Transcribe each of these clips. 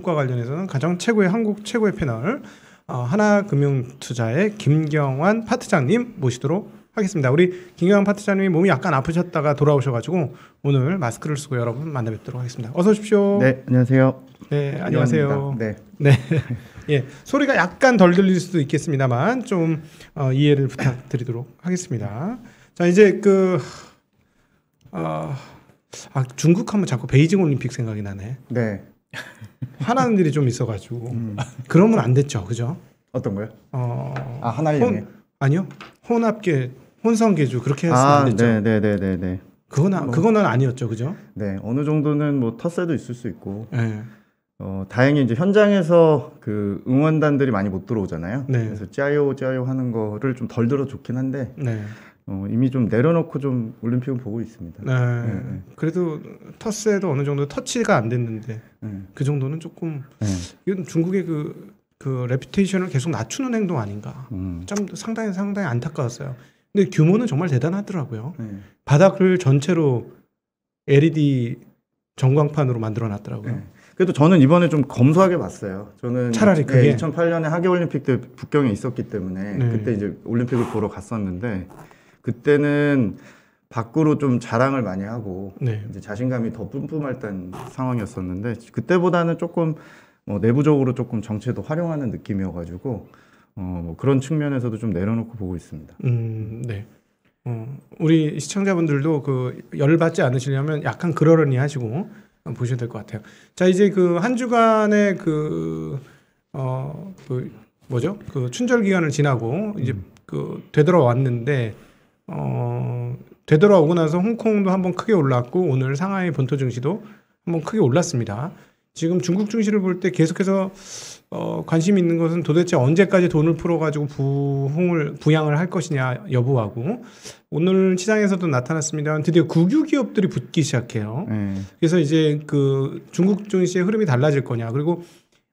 미국과 관련해서는 가장 최고의 한국 최고의 패널 어, 하나금융투자의 김경환 파트장님 모시도록 하겠습니다. 우리 김경환 파트장님이 몸이 약간 아프셨다가 돌아오셔가지고 오늘 마스크를 쓰고 여러분 만나 뵙도록 하겠습니다. 어서 오십시오. 네, 안녕하세요. 네, 안녕하세요. 네. 네. 예, 소리가 약간 덜 들릴 수도 있겠습니다만 좀 어, 이해를 부탁드리도록 하겠습니다. 자, 이제 그 어, 아, 중국 하면 자꾸 베이징 올림픽 생각이 나네. 네. 화나는 일이 좀 있어가지고 음. 그러면 안 됐죠, 그죠? 어떤 거요? 어, 아하나님요 아니요, 혼합계, 혼성계주 그렇게 아, 했으면 아, 네, 네, 네, 네, 네. 그건 뭐, 그거는 아니었죠, 그죠? 네, 어느 정도는 뭐 텃세도 있을 수 있고. 네. 어, 다행히 이제 현장에서 그 응원단들이 많이 못 들어오잖아요. 네. 그래서 짜요 짜요 하는 거를 좀 덜 들어 좋긴 한데. 네. 어, 이미 좀 내려놓고 좀 올림픽은 보고 있습니다. 네. 네. 네, 그래도 터스에도 어느 정도 터치가 안 됐는데 네. 그 정도는 조금 네. 이건 중국의 그, 그 레피테이션을 계속 낮추는 행동 아닌가. 음. 참 상당히 상당히 안타까웠어요. 근데 규모는 정말 대단하더라고요. 네. 바닥을 전체로 LED 전광판으로 만들어 놨더라고요. 그래도 저는 이번에 좀 검소하게 봤어요. 저는 차라리 그게 2008년에 하계 올림픽 때 북경에 있었기 때문에 그때 이제 올림픽을 보러 갔었는데 그때는 밖으로 좀 자랑을 많이 하고 네. 이제 자신감이 더 뿜뿜할 땐 상황이었었는데 그때보다는 조금 뭐 내부적으로 조금 정체도 활용하는 느낌이어가지고 어, 뭐 그런 측면에서도 좀 내려놓고 보고 있습니다. 음, 네. 어, 우리 시청자분들도 그 열받지 않으시려면 약간 그러려니 하시고 보셔야 될것 같아요. 자, 이제 그 한 주간의 그, 어, 그 뭐죠? 그 춘절 기간을 지나고 이제 음. 그 되돌아왔는데 어, 되돌아오고 나서 홍콩도 한번 크게 올랐고 오늘 상하이 본토 증시도 한번 크게 올랐습니다. 지금 중국 증시를 볼 때 계속해서 어, 관심 있는 것은 도대체 언제까지 돈을 풀어가지고 부흥을 부양을 할 것이냐 여부하고 오늘 시장에서도 나타났습니다. 드디어 국유 기업들이 붙기 시작해요. 네. 그래서 이제 그 중국 증시의 흐름이 달라질 거냐 그리고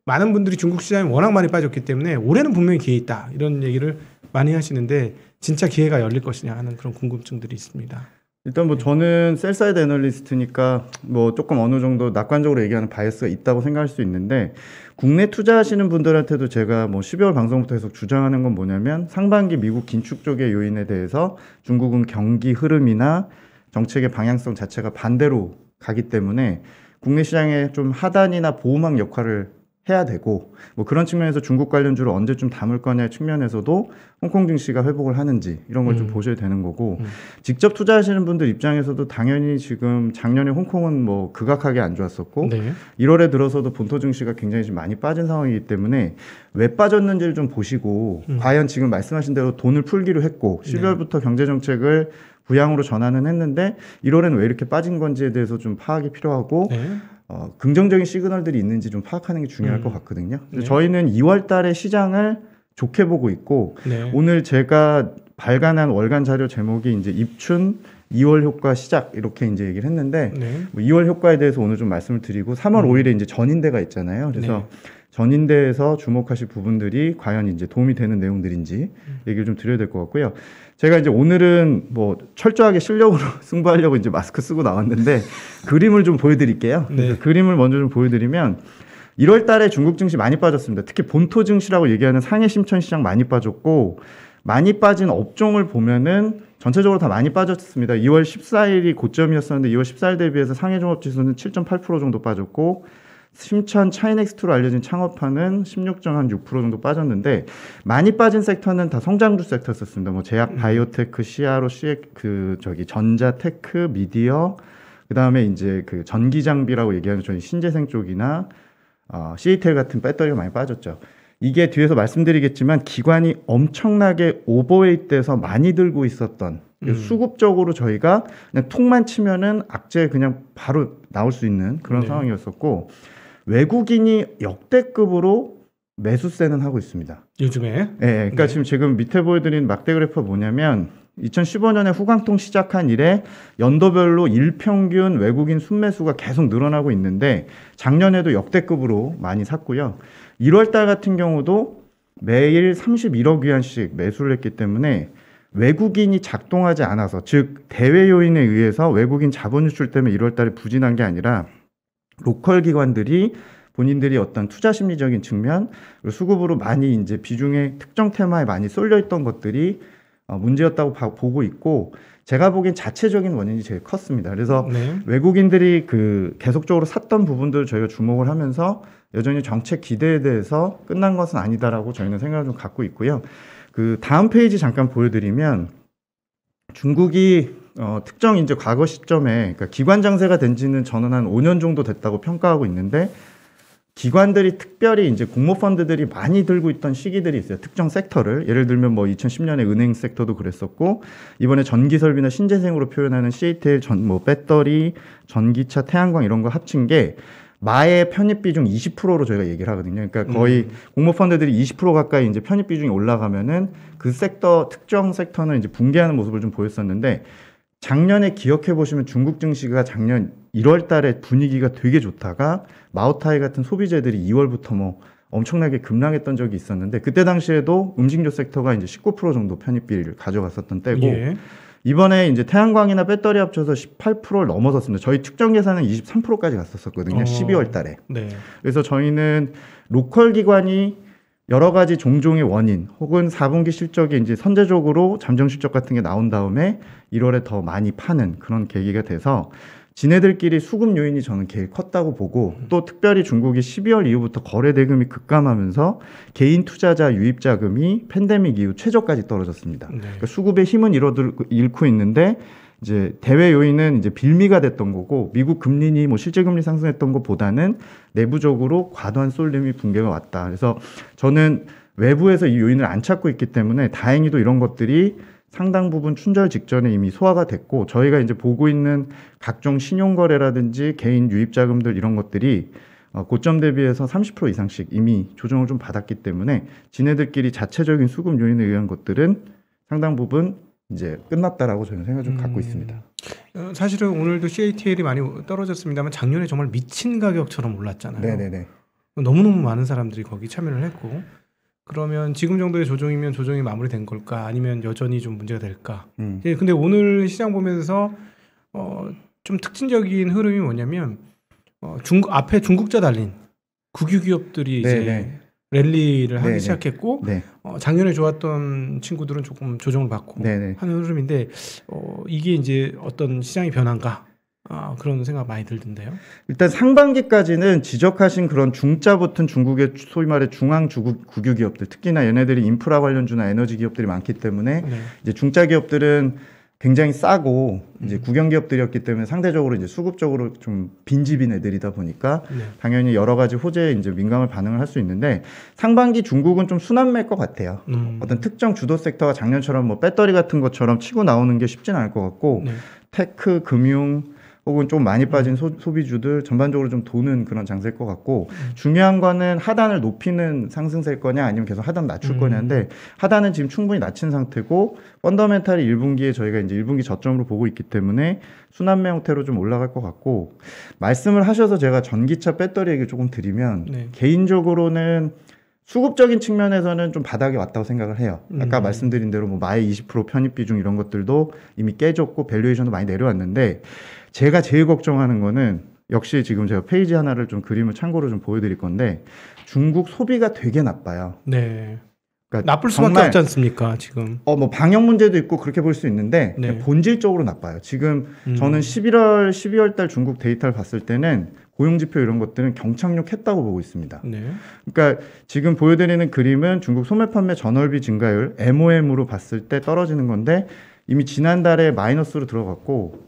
많은 분들이 중국 시장에 워낙 많이 빠졌기 때문에 올해는 분명히 기회 있다 이런 얘기를 많이 하시는데 진짜 기회가 열릴 것이냐 하는 그런 궁금증들이 있습니다. 일단 뭐 네. 저는 셀사이드 애널리스트니까 뭐 조금 어느 정도 낙관적으로 얘기하는 바이어스가 있다고 생각할 수 있는데 국내 투자하시는 분들한테도 제가 뭐 12월 방송부터 계속 주장하는 건 뭐냐면 상반기 미국 긴축 쪽의 요인에 대해서 중국은 경기 흐름이나 정책의 방향성 자체가 반대로 가기 때문에 국내 시장의 좀 하단이나 보호막 역할을 해야 되고 뭐 그런 측면에서 중국 관련주를 언제쯤 담을 거냐 측면에서도 홍콩 증시가 회복을 하는지 이런 걸좀 음. 보셔야 되는 거고 음. 직접 투자하시는 분들 입장에서도 당연히 지금 작년에 홍콩은 뭐 극악하게 안 좋았었고 네. 1월에 들어서도 본토 증시가 굉장히 좀 많이 빠진 상황이기 때문에 왜 빠졌는지를 좀 보시고 음. 과연 지금 말씀하신 대로 돈을 풀기로 했고 12월부터 네. 경제 정책을 부양으로 전환은 했는데 1월에는 왜 이렇게 빠진 건지에 대해서 좀 파악이 필요하고 네. 어, 긍정적인 시그널들이 있는지 좀 파악하는 게 중요할 음. 것 같거든요. 네. 저희는 2월 달에 시장을 좋게 보고 있고 네. 오늘 제가 발간한 월간 자료 제목이 이제 입춘 2월 효과 시작 이렇게 이제 얘기를 했는데 네. 뭐 2월 효과에 대해서 오늘 좀 말씀을 드리고 3월 음. 5일에 이제 전인대가 있잖아요. 그래서 네. 전인대에서 주목하실 부분들이 과연 이제 도움이 되는 내용들인지 음. 얘기를 좀 드려야 될 것 같고요. 제가 이제 오늘은 뭐 철저하게 실력으로 승부하려고 이제 마스크 쓰고 나왔는데 그림을 좀 보여드릴게요. 네. 그림을 먼저 좀 보여드리면 1월 달에 중국 증시 많이 빠졌습니다. 특히 본토 증시라고 얘기하는 상해 심천 시장 많이 빠졌고 많이 빠진 업종을 보면은 전체적으로 다 많이 빠졌습니다. 2월 14일이 고점이었었는데 2월 14일 대비해서 상해 종합 지수는 7.8% 정도 빠졌고 심천 차이넥스트로 알려진 창업화는 16점 한6% 정도 빠졌는데 많이 빠진 섹터는 다 성장주 섹터였습니다. 뭐 제약, 음. 바이오테크, 시아로, 시액 그 저기 전자테크, 미디어 그다음에 이제 그 전기 장비라고 얘기하는 저희 신재생 쪽이나 어, 시이텔 같은 배터리가 많이 빠졌죠. 이게 뒤에서 말씀드리겠지만 기관이 엄청나게 오버웨이트해서 많이 들고 있었던 음. 수급적으로 저희가 그냥 통만 치면은 악재 그냥 바로 나올 수 있는 그런 네. 상황이었었고 외국인이 역대급으로 매수세는 하고 있습니다. 요즘에? 네, 그러니까 네. 지금 지금 밑에 보여드린 막대 그래프가 뭐냐면 2015년에 후광통 시작한 이래 연도별로 일평균 외국인 순매수가 계속 늘어나고 있는데 작년에도 역대급으로 많이 샀고요. 1월 달 같은 경우도 매일 31억 위안씩 매수를 했기 때문에 외국인이 작동하지 않아서 즉 대외 요인에 의해서 외국인 자본 유출 때문에 1월 달에 부진한 게 아니라 로컬 기관들이 본인들이 어떤 투자 심리적인 측면, 그리고 수급으로 많이 이제 비중의 특정 테마에 많이 쏠려 있던 것들이 어, 문제였다고 보고 있고 제가 보기엔 자체적인 원인이 제일 컸습니다. 그래서 네. 외국인들이 그 계속적으로 샀던 부분들 을 저희가 주목을 하면서 여전히 정책 기대에 대해서 끝난 것은 아니다라고 저희는 생각을 좀 갖고 있고요. 그 다음 페이지 잠깐 보여드리면 중국이 어, 특정 이제 과거 시점에 그러니까 기관 장세가 된 지는 저는 한 5년 정도 됐다고 평가하고 있는데 기관들이 특별히 이제 공모 펀드들이 많이 들고 있던 시기들이 있어요. 특정 섹터를 예를 들면 뭐 2010년에 은행 섹터도 그랬었고 이번에 전기 설비나 신재생으로 표현하는 시에텔 전뭐 배터리, 전기차, 태양광 이런 거 합친 게 마의 편입 비중 20%로 저희가 얘기를 하거든요. 그러니까 거의 음. 공모 펀드들이 20% 가까이 이제 편입 비중이 올라가면은 그 섹터 특정 섹터는 이제 붕괴하는 모습을 좀 보였었는데 작년에 기억해 보시면 중국 증시가 작년 1월 달에 분위기가 되게 좋다가 마오타이 같은 소비재들이 2월부터 뭐 엄청나게 급락했던 적이 있었는데 그때 당시에도 음식료 섹터가 이제 19% 정도 편입비를 가져갔었던 때고 예. 이번에 이제 태양광이나 배터리 합쳐서 18%를 넘어섰습니다. 저희 특정 계산은 23%까지 갔었었거든요. 어, 12월 달에. 네. 그래서 저희는 로컬 기관이 여러 가지 종종의 원인 혹은 4분기 실적이 이제 선제적으로 잠정 실적 같은 게 나온 다음에 1월에 더 많이 파는 그런 계기가 돼서 지네들끼리 수급 요인이 저는 제일 컸다고 보고 음. 또 특별히 중국이 12월 이후부터 거래 대금이 급감하면서 개인 투자자 유입 자금이 팬데믹 이후 최저까지 떨어졌습니다. 네. 그러니까 수급의 힘은 잃어들, 잃고 있는데 이제 대외 요인은 이제 빌미가 됐던 거고 미국 금리니 뭐 실제 금리 상승했던 것보다는 내부적으로 과도한 쏠림이 붕괴가 왔다. 그래서 저는 외부에서 이 요인을 안 찾고 있기 때문에 다행히도 이런 것들이 상당 부분 춘절 직전에 이미 소화가 됐고 저희가 이제 보고 있는 각종 신용 거래라든지 개인 유입 자금들 이런 것들이 어, 고점 대비해서 30% 이상씩 이미 조정을 좀 받았기 때문에 지네들끼리 자체적인 수급 요인에 의한 것들은 상당 부분 이제 끝났다라고 저는 생각을 좀 음. 갖고 있습니다. 어, 사실은 오늘도 CATL이 많이 떨어졌습니다만 작년에 정말 미친 가격처럼 올랐잖아요. 네네네. 너무너무 많은 사람들이 거기 참여를 했고 그러면 지금 정도의 조정이면 조정이 마무리된 걸까 아니면 여전히 좀 문제가 될까? 음. 예, 근데 오늘 시장 보면서 어, 좀 특징적인 흐름이 뭐냐면 어, 중 앞에 중국자 달린 국유기업들이 네네. 이제 랠리를 하기 네네. 시작했고 네. 어, 작년에 좋았던 친구들은 조금 조정을 받고 네네. 하는 흐름인데 어, 이게 이제 어떤 시장의 변화인가 아, 그런 생각 많이 들던데요. 일단 상반기까지는 지적하신 그런 중자 붙은 중국의 소위 말해 중앙 주 국유 기업들 특히나 얘네들이 인프라 관련주나 에너지 기업들이 많기 때문에 네. 이제 중자 기업들은 굉장히 싸고 이제 음. 국영기업들이었기 때문에 상대적으로 이제 수급적으로 좀 빈집인 애들이다 보니까 네. 당연히 여러 가지 호재에 이제 민감을 반응을 할 수 있는데 상반기 중국은 좀 순환매일 것 같아요. 음. 어떤 특정 주도 섹터가 작년처럼 뭐 배터리 같은 것처럼 치고 나오는 게 쉽진 않을 것 같고 네. 테크, 금융, 혹은 좀 많이 음. 빠진 소, 비주들 전반적으로 좀 도는 그런 장세일 것 같고 중요한 거는 하단을 높이는 상승세일 거냐 아니면 계속 하단 낮출 음. 거냐인데 하단은 지금 충분히 낮춘 상태고 펀더멘탈이 1분기에 저희가 이제 1분기 저점으로 보고 있기 때문에 순환매 형태로 좀 올라갈 것 같고 말씀을 하셔서 제가 전기차 배터리 얘기 조금 드리면 네. 개인적으로는 수급적인 측면에서는 좀 바닥에 왔다고 생각을 해요. 아까 음. 말씀드린 대로 뭐 마의 20% 편입 비중 이런 것들도 이미 깨졌고 밸류에이션도 많이 내려왔는데 제가 제일 걱정하는 거는 역시 지금 제가 페이지 하나를 좀 그림을 참고로 좀 보여드릴 건데 중국 소비가 되게 나빠요. 네. 그러니까 나쁠 수밖에 없지 않습니까 지금? 어 뭐 방역 문제도 있고 그렇게 볼 수 있는데 네. 본질적으로 나빠요. 지금 음. 저는 11월 12월 달 중국 데이터를 봤을 때는 고용지표 이런 것들은 경착륙했다고 보고 있습니다. 네. 그러니까 지금 보여드리는 그림은 중국 소매 판매 전월비 증가율 MOM으로 봤을 때 떨어지는 건데 이미 지난달에 마이너스로 들어갔고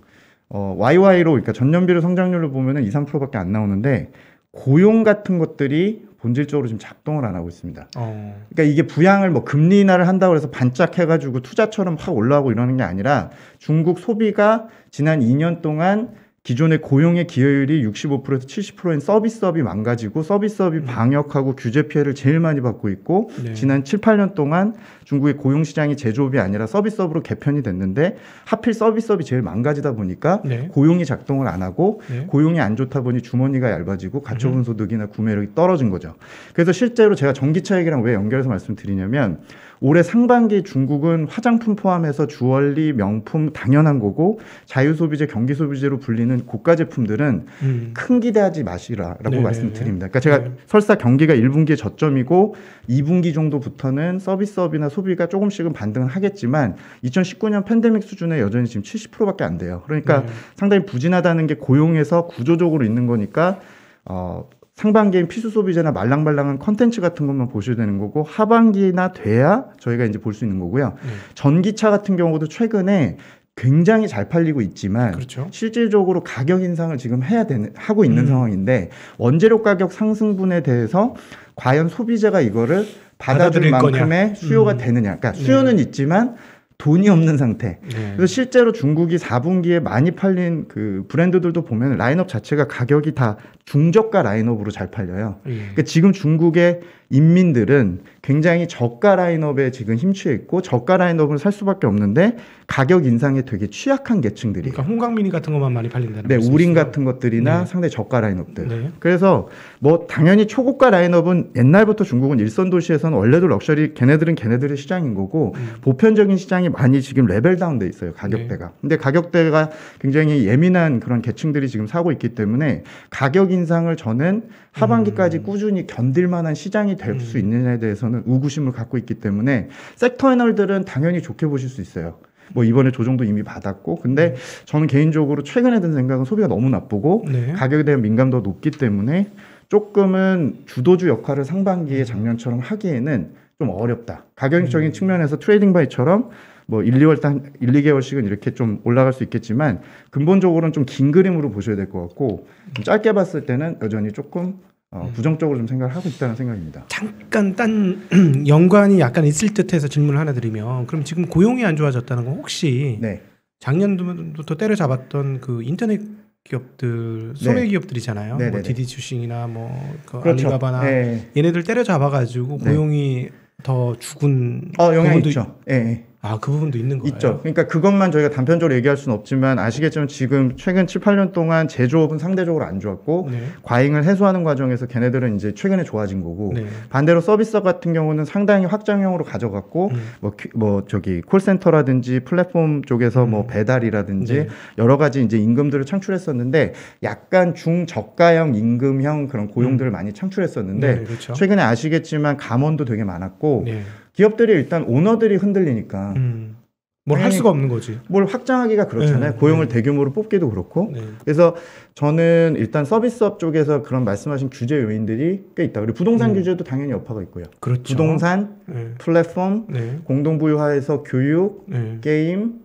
어, YY로 그러니까 전년비로 성장률로 보면은 2, 3%밖에 안 나오는데 고용 같은 것들이 본질적으로 지금 작동을 안 하고 있습니다. 어. 그러니까 이게 부양을 뭐 금리 인하를 한다고 해서 반짝해가지고 투자처럼 확 올라오고 이러는 게 아니라 중국 소비가 지난 2년 동안 기존의 고용의 기여율이 65%에서 70%인 서비스업이 망가지고 서비스업이 음. 방역하고 규제 피해를 제일 많이 받고 있고 네. 지난 7, 8년 동안 중국의 고용 시장이 제조업이 아니라 서비스업으로 개편이 됐는데 하필 서비스업이 제일 망가지다 보니까 네. 고용이 작동을 안 하고 네. 고용이 안 좋다 보니 주머니가 얇아지고 가처분 음. 소득이나 구매력이 떨어진 거죠. 그래서 실제로 제가 전기차 얘기랑 왜 연결해서 말씀드리냐면 올해 상반기 중국은 화장품 포함해서 주얼리, 명품 당연한 거고 자유소비재, 경기소비재로 불리는 고가 제품들은 음. 큰 기대하지 마시라라고 네. 말씀드립니다. 그러니까 제가 네. 설사 경기가 1분기에 저점이고 2분기 정도부터는 서비스업이나 소비가 조금씩은 반등을 하겠지만 2019년 팬데믹 수준에 여전히 지금 70%밖에 안 돼요. 그러니까 네. 상당히 부진하다는 게 고용에서 구조적으로 있는 거니까 어, 상반기엔 필수 소비자나 말랑말랑한 컨텐츠 같은 것만 보셔야 되는 거고 하반기나 돼야 저희가 이제 볼 수 있는 거고요. 음. 전기차 같은 경우도 최근에 굉장히 잘 팔리고 있지만 그렇죠. 실질적으로 가격 인상을 지금 해야 되는 하고 있는 음. 상황인데 원재료 가격 상승분에 대해서 과연 소비자가 이거를 받아들일, 만큼의 거냐. 수요가 음. 되느냐. 그러니까 네. 수요는 네. 있지만 돈이 없는 상태. 네. 그래서 실제로 중국이 4분기에 많이 팔린 그 브랜드들도 보면 라인업 자체가 가격이 다 중저가 라인업으로 잘 팔려요. 네. 그러니까 지금 중국의 인민들은 굉장히 저가 라인업에 지금 힘취해 있고 저가 라인업을 살 수밖에 없는데 가격 인상에 되게 취약한 계층들이. 그러니까 홍강미니 같은 것만 많이 팔린다는. 네, 우린 같은 것들이나 네. 상당히 저가 라인업들. 네. 그래서 뭐 당연히 초고가 라인업은 옛날부터 중국은 일선 도시에서는 원래도 럭셔리 걔네들은 걔네들의 시장인 거고 음. 보편적인 시장이 많이 지금 레벨 다운돼 있어요 가격대가. 네. 근데 가격대가 굉장히 예민한 그런 계층들이 지금 사고 있기 때문에 가격 인상을 저는 하반기까지 음. 꾸준히 견딜 만한 시장이 될수 음. 있느냐에 대해서는 우구심을 갖고 있기 때문에 섹터 애널들은 당연히 좋게 보실 수 있어요. 뭐 이번에 조정도 이미 받았고 근데 음. 저는 개인적으로 최근에 든 생각은 소비가 너무 나쁘고 네. 가격에 대한 민감도가 높기 때문에 조금은 주도주 역할을 상반기에 작년처럼 하기에는 좀 어렵다. 가격적인 음. 측면에서 트레이딩 바이처럼 뭐 1, 2월 단 1, 2개월씩은 이렇게 좀 올라갈 수 있겠지만 근본적으로는 좀 긴 그림으로 보셔야 될 것 같고 짧게 봤을 때는 여전히 조금 어, 음. 부정적으로 좀 생각을 하고 있다는 생각입니다. 잠깐 딴 연관이 약간 있을 듯해서 질문을 하나 드리면 그럼 지금 고용이 안 좋아졌다는 건 혹시 네. 작년부터 도 때려잡았던 그 인터넷 기업들 네. 소매 네. 기업들이잖아요. 뭐 네네뭐 디디 주싱이나 뭐그 그렇죠. 알리바바나 네. 얘네들 때려잡아가지고 네. 고용이 더 죽은 어, 영향 있죠. 예. 예. 아, 그 부분도 있는 거예요. 있죠. 그러니까 그것만 저희가 단편적으로 얘기할 수는 없지만 아시겠지만 지금 최근 7, 8년 동안 제조업은 상대적으로 안 좋았고 네. 과잉을 해소하는 과정에서 걔네들은 이제 최근에 좋아진 거고 네. 반대로 서비스업 같은 경우는 상당히 확장형으로 가져갔고 음. 뭐, 뭐 저기 콜센터라든지 플랫폼 쪽에서 뭐 음. 뭐 배달이라든지 네. 여러 가지 이제 임금들을 창출했었는데 약간 중저가형 임금형 그런 고용들을 음. 많이 창출했었는데 네, 그렇죠. 최근에 아시겠지만 감원도 되게 많았고 네. 기업들이 일단 오너들이 흔들리니까 음. 뭘할 수가 없는 거지. 뭘 확장하기가 그렇잖아요. 네, 고용을 네. 대규모로 뽑기도 그렇고. 네. 그래서 저는 일단 서비스업 쪽에서 그런 말씀하신 규제 요인들이 꽤 있다. 그리고 부동산 음. 규제도 당연히 여파가 있고요. 그렇죠. 부동산, 네. 플랫폼, 네. 공동부유화에서 교육, 네. 게임,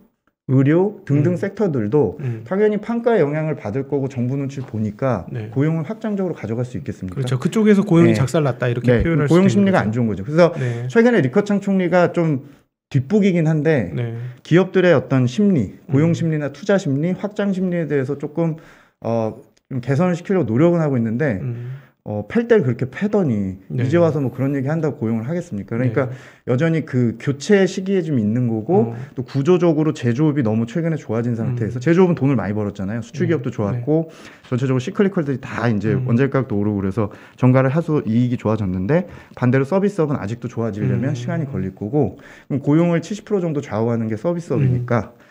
의료 등등 음. 섹터들도 음. 당연히 판가의 영향을 받을 거고 정부 눈치를 보니까 네. 고용을 확장적으로 가져갈 수 있겠습니까? 그렇죠. 그쪽에서 고용이 네. 작살났다 이렇게 네. 표현할 고용 심리가 안 좋은 거죠. 그래서 네. 최근에 리커창 총리가 좀 뒷북이긴 한데 네. 기업들의 어떤 심리, 고용 음. 심리나 투자 심리, 확장 심리에 대해서 조금 어, 개선을 시키려고 노력은 하고 있는데 음. 어, 팔 때를 그렇게 패더니 네. 이제 와서 뭐 그런 얘기 한다고 고용을 하겠습니까? 그러니까 네. 여전히 그 교체 시기에 좀 있는 거고 어. 또 구조적으로 제조업이 너무 최근에 좋아진 상태에서 음. 제조업은 돈을 많이 벌었잖아요. 수출 기업도 네. 네. 좋았고 네. 전체적으로 시클리컬들이 다 이제 음. 원자재 가격도 오르고 그래서 정가를 하수 이익이 좋아졌는데 반대로 서비스업은 아직도 좋아지려면 음. 시간이 걸릴 거고 그럼 고용을 70% 정도 좌우하는 게 서비스업이니까 음.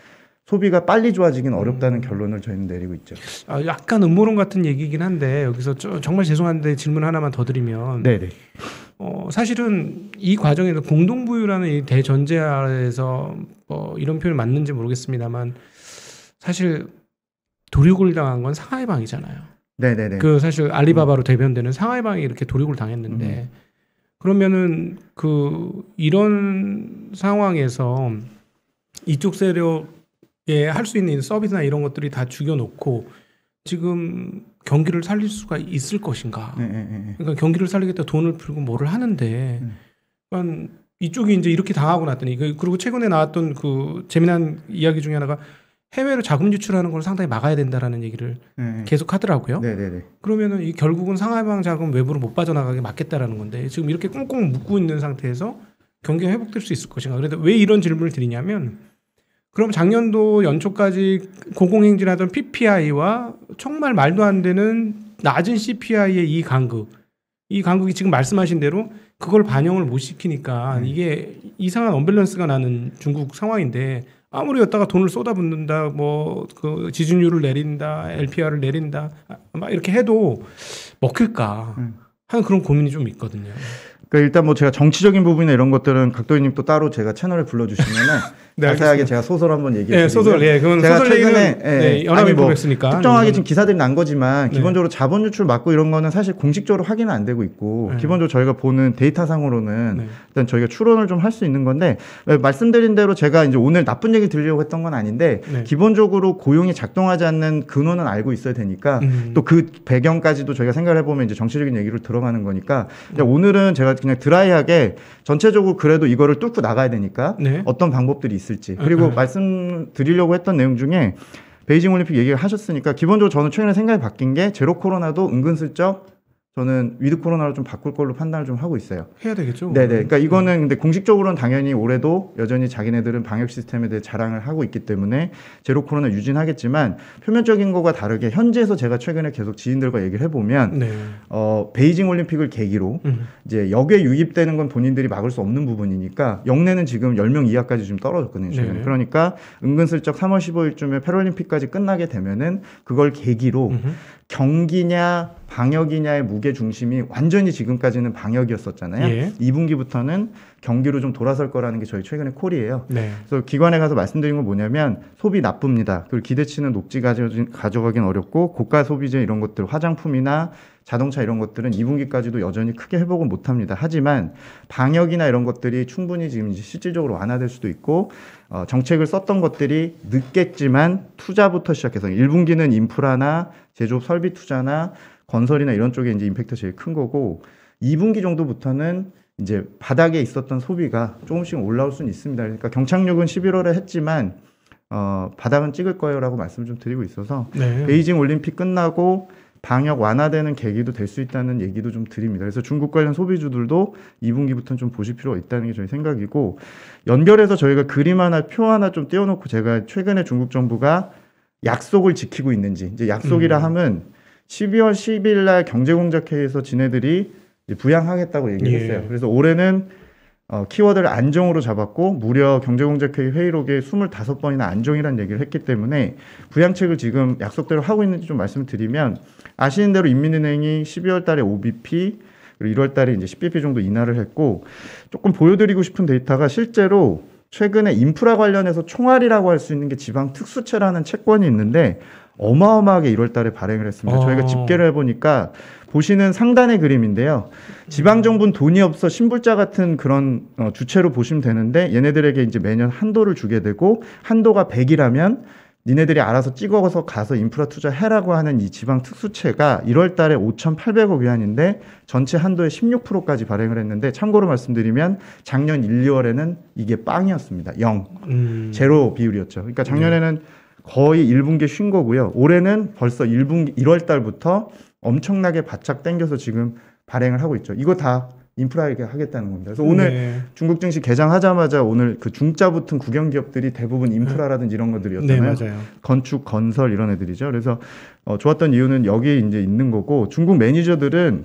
소비가 빨리 좋아지긴 음. 어렵다는 음. 결론을 저희는 내리고 있죠. 아, 약간 음모론 같은 얘기긴 한데 여기서 저, 정말 죄송한데 질문 하나만 더 드리면 네네. 네. 어, 사실은 이 과정에서 공동부유라는 이 대전제 아래서 어, 뭐 이런 표현이 맞는지 모르겠습니다만 사실 도륙을 당한 건 상하이방이잖아요. 네네네. 네, 네. 그 사실 알리바바로 음. 대변되는 상하이방이 이렇게 도륙을 당했는데 음. 그러면은 그 이런 상황에서 이쪽 세력 예, 할 수 있는 서비스나 이런 것들이 다 죽여놓고 지금 경기를 살릴 수가 있을 것인가. 네, 네, 네. 네. 그러니까 경기를 살리겠다 돈을 풀고 뭐를 하는데, 음. 그러니까 이쪽이 이제 이렇게 당하고 났더니 그, 그리고 최근에 나왔던 그 재미난 이야기 중에 하나가 해외로 자금 유출하는 걸 상당히 막아야 된다라는 얘기를 네, 네. 계속 하더라고요. 그러면은 이 결국은 상하방 자금 외부로 못 빠져나가게 막겠다라는 건데 지금 이렇게 꽁꽁 묶고 있는 상태에서 경기가 회복될 수 있을 것인가. 그래데왜 이런 질문을 드리냐면. 그럼 작년도 연초까지 고공행진하던 PPI와 정말 말도 안 되는 낮은 CPI의 이 간극, 이 간극이 지금 말씀하신 대로 그걸 반영을 못 시키니까 음. 이게 이상한 언밸런스가 나는 중국 상황인데 아무리 여다가 돈을 쏟아붓는다, 뭐 그 지준율을 내린다, LPR을 내린다, 아, 막 이렇게 해도 먹힐까 음. 하는 그런 고민이 좀 있거든요. 그러니까 일단 뭐 제가 정치적인 부분이나 이런 것들은 각도인님 또 따로 제가 채널에 불러주시면은. 네, 자세하게 제가 소설 한번 얘기해 드리요 네, 소설. 예, 그건 제가 소설 최근에 예, 연합이 네, 뭐 맥스니까 특정하게 음. 지금 기사들이 난 거지만 네. 기본적으로 자본 유출 맞고 이런 거는 사실 공식적으로 확인은 안 되고 있고 네. 기본적으로 저희가 보는 데이터상으로는 일단 저희가 추론을 좀 할 수 있는 건데 예, 말씀드린 대로 제가 이제 오늘 나쁜 얘기 들려고 했던 건 아닌데 기본적으로 고용이 작동하지 않는 근원은 알고 있어야 되니까 음. 또그 배경까지도 저희가 생각을 해보면 이제 정치적인 얘기로 들어가는 거니까 음. 오늘은 제가 그냥 드라이하게 전체적으로 그래도 이거를 뚫고 나가야 되니까 어떤 방법들이 있어 있을지 음. 그리고 음. 말씀드리려고 했던 내용 중에 베이징 올림픽 얘기를 하셨으니까 기본적으로 저는 최근에 생각이 바뀐 게 제로 코로나도 은근슬쩍 저는 위드 코로나로 좀 바꿀 걸로 판단을 좀 하고 있어요. 해야 되겠죠. 네네. 그러니까 이거는 네. 근데 공식적으로는 당연히 올해도 여전히 자기네들은 방역 시스템에 대해 자랑을 하고 있기 때문에 제로 코로나 유진하겠지만 표면적인 거와 다르게 현지에서 제가 최근에 계속 지인들과 얘기를 해보면 네. 어, 베이징 올림픽을 계기로 음. 이제 역에 유입되는 건 본인들이 막을 수 없는 부분이니까 역내는 지금 10명 이하까지 지금 떨어졌거든요. 네. 지금. 네. 그러니까 은근슬쩍 3월 15일쯤에 패럴림픽까지 끝나게 되면은 그걸 계기로 음. 경기냐 방역 이냐의 무게 중심이 완전히 지금까지는 방역이었었잖아요. 예. 2분기부터는 경기로 좀 돌아설 거라는 게 저희 최근의 콜이에요. 네. 그래서 기관에 가서 말씀드린 건 뭐냐면 소비 나쁩니다. 그리고 기대치는 높지 가져가긴 어렵고 고가 소비재 이런 것들 화장품이나 자동차 이런 것들은 2분기까지도 여전히 크게 회복은 못 합니다. 하지만 방역이나 이런 것들이 충분히 지금 실질적으로 완화될 수도 있고 어, 정책을 썼던 것들이 늦겠지만 투자부터 시작해서 1분기는 인프라나 제조업 설비 투자나 건설이나 이런 쪽에 이제 임팩트 제일 큰 거고 2분기 정도부터는 이제 바닥에 있었던 소비가 조금씩 올라올 수는 있습니다. 그러니까 경착륙은 11월에 했지만 어, 바닥은 찍을 거예요라고 말씀을 좀 드리고 있어서 네. 베이징 올림픽 끝나고 방역 완화되는 계기도 될 수 있다는 얘기도 좀 드립니다. 그래서 중국 관련 소비주들도 2분기부터는 좀 보실 필요가 있다는 게 저희 생각이고 연결해서 저희가 그림 하나 표 하나 좀 띄워놓고 제가 최근에 중국 정부가 약속을 지키고 있는지 이제 약속이라 음. 하면 12월 10일 날 경제공작회에서 지네들이 부양하겠다고 얘기했어요. 예. 그래서 올해는 어, 키워드를 안정으로 잡았고 무려 경제공작회의 회의록에 25번이나 안정이라는 얘기를 했기 때문에 부양책을 지금 약속대로 하고 있는지 좀 말씀드리면 을 아시는 대로 인민은행이 12월 달에 OBP 그리고 1월 달에 이제 10BP 정도 인하를 했고 조금 보여드리고 싶은 데이터가 실제로 최근에 인프라 관련해서 총알이라고 할 수 있는 게 지방 특수채라는 채권이 있는데 어마어마하게 1월 달에 발행을 했습니다. 저희가 아. 집계를 해보니까 보시는 상단의 그림인데요. 지방정부는 돈이 없어 신불자 같은 그런 어, 주체로 보시면 되는데 얘네들에게 이제 매년 한도를 주게 되고 한도가 100이라면 니네들이 알아서 찍어서 가서 인프라 투자해라고 하는 이 지방 특수체가 1월 달에 5,800억 위안인데 전체 한도의 16%까지 발행을 했는데 참고로 말씀드리면 작년 1, 2월에는 이게 빵이었습니다. 0. 음. 제로 비율이었죠. 그러니까 작년에는 음. 거의 1분기 쉰 거고요. 올해는 벌써 1분기 1월 달부터 엄청나게 바짝 땡겨서 지금 발행을 하고 있죠. 이거 다 인프라에게 하겠다는 겁니다. 그래서 오늘 네. 중국 증시 개장하자마자 오늘 그 중자 붙은 국영 기업들이 대부분 인프라라든지 이런 것들이었잖아요. 네, 건축, 건설 이런 애들이죠. 그래서 어, 좋았던 이유는 여기에 이제 있는 거고 중국 매니저들은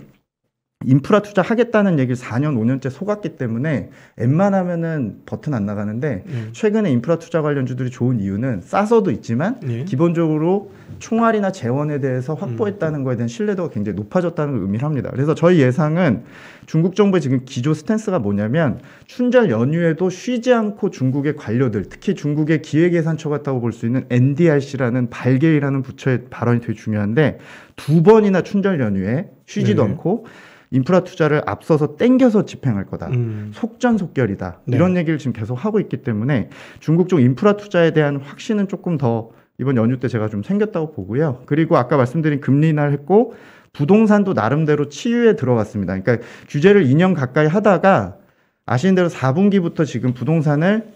인프라 투자하겠다는 얘기를 4년, 5년째 속았기 때문에 웬만하면은 버튼 안 나가는데 음. 최근에 인프라 투자 관련주들이 좋은 이유는 싸서도 있지만 예. 기본적으로 총알이나 재원에 대해서 음. 확보했다는 거에 대한 신뢰도가 굉장히 높아졌다는 걸 의미합니다. 그래서 저희 예상은 중국 정부의 지금 기조 스탠스가 뭐냐면 춘절 연휴에도 쉬지 않고 중국의 관료들, 특히 중국의 기획예산처 같다고 볼 수 있는 NDRC라는 발개이라는 부처의 발언이 되게 중요한데 두 번이나 춘절 연휴에 쉬지도 네. 않고 인프라 투자를 앞서서 땡겨서 집행할 거다. 음. 속전속결이다. 네. 이런 얘기를 지금 계속 하고 있기 때문에 중국 쪽 인프라 투자에 대한 확신은 조금 더 이번 연휴 때 제가 좀 생겼다고 보고요. 그리고 아까 말씀드린 금리 인하를 했고 부동산도 나름대로 치유에 들어갔습니다. 그러니까 규제를 2년 가까이 하다가 아시는 대로 4분기부터 지금 부동산을